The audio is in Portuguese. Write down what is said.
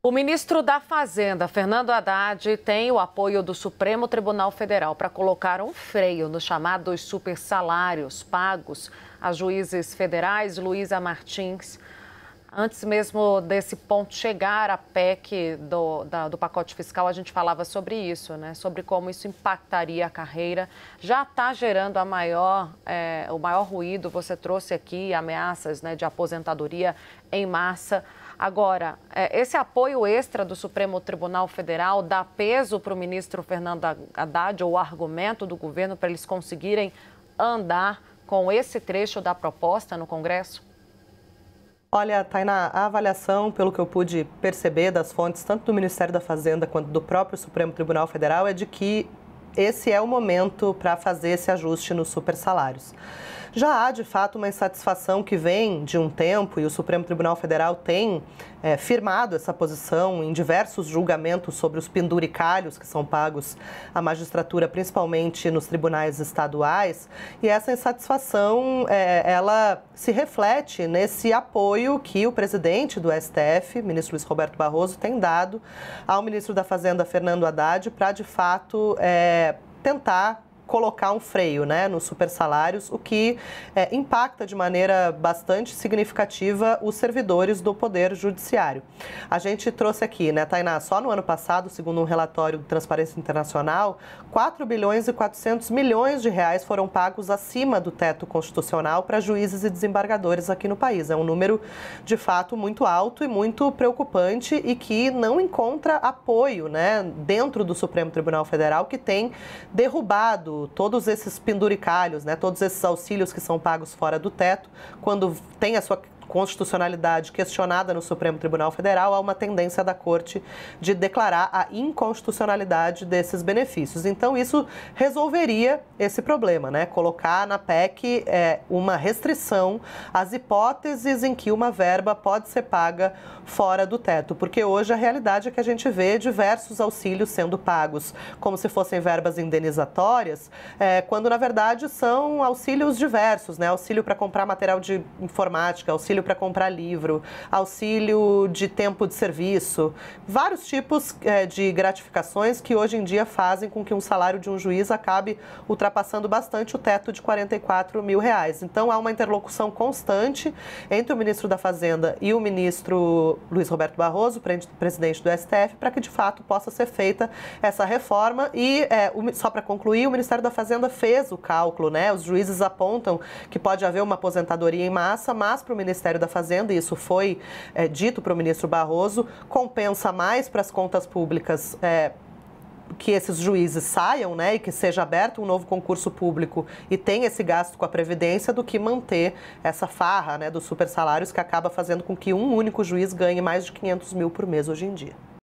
O ministro da Fazenda, Fernando Haddad, tem o apoio do Supremo Tribunal Federal para colocar um freio nos chamados supersalários pagos a juízes federais Luísa Martins Antes mesmo desse ponto chegar à PEC do, da, do pacote fiscal, a gente falava sobre isso, né? sobre como isso impactaria a carreira. Já está gerando a maior, é, o maior ruído, você trouxe aqui ameaças né, de aposentadoria em massa. Agora, é, esse apoio extra do Supremo Tribunal Federal dá peso para o ministro Fernando Haddad ou argumento do governo para eles conseguirem andar com esse trecho da proposta no Congresso? Olha, Tainá, a avaliação, pelo que eu pude perceber das fontes, tanto do Ministério da Fazenda quanto do próprio Supremo Tribunal Federal, é de que esse é o momento para fazer esse ajuste nos supersalários. Já há, de fato, uma insatisfação que vem de um tempo, e o Supremo Tribunal Federal tem é, firmado essa posição em diversos julgamentos sobre os penduricalhos que são pagos à magistratura, principalmente nos tribunais estaduais, e essa insatisfação é, ela se reflete nesse apoio que o presidente do STF, ministro Luiz Roberto Barroso, tem dado ao ministro da Fazenda, Fernando Haddad, para de fato é, tentar colocar um freio né, nos supersalários, o que é, impacta de maneira bastante significativa os servidores do Poder Judiciário. A gente trouxe aqui, né, Tainá, só no ano passado, segundo um relatório do Transparência Internacional, 4 bilhões e 400 milhões de reais foram pagos acima do teto constitucional para juízes e desembargadores aqui no país. É um número, de fato, muito alto e muito preocupante e que não encontra apoio né, dentro do Supremo Tribunal Federal, que tem derrubado todos esses penduricalhos, né, todos esses auxílios que são pagos fora do teto, quando tem a sua constitucionalidade questionada no Supremo Tribunal Federal, há uma tendência da Corte de declarar a inconstitucionalidade desses benefícios. Então, isso resolveria esse problema, né? Colocar na PEC é, uma restrição às hipóteses em que uma verba pode ser paga fora do teto, porque hoje a realidade é que a gente vê diversos auxílios sendo pagos como se fossem verbas indenizatórias, é, quando na verdade são auxílios diversos, né? Auxílio para comprar material de informática, auxílio auxílio para comprar livro, auxílio de tempo de serviço, vários tipos é, de gratificações que hoje em dia fazem com que um salário de um juiz acabe ultrapassando bastante o teto de 44 mil reais. Então há uma interlocução constante entre o ministro da Fazenda e o ministro Luiz Roberto Barroso, presidente do STF, para que de fato possa ser feita essa reforma. E é, só para concluir, o Ministério da Fazenda fez o cálculo, né? Os juízes apontam que pode haver uma aposentadoria em massa, mas para o Ministério Ministério da Fazenda, e isso foi é, dito para o ministro Barroso, compensa mais para as contas públicas. É, que esses juízes saiam, né, e que seja aberto um novo concurso público e tenha esse gasto com a previdência do que manter essa farra, né, dos supersalários que acaba fazendo com que um único juiz ganhe mais de 500 mil por mês hoje em dia.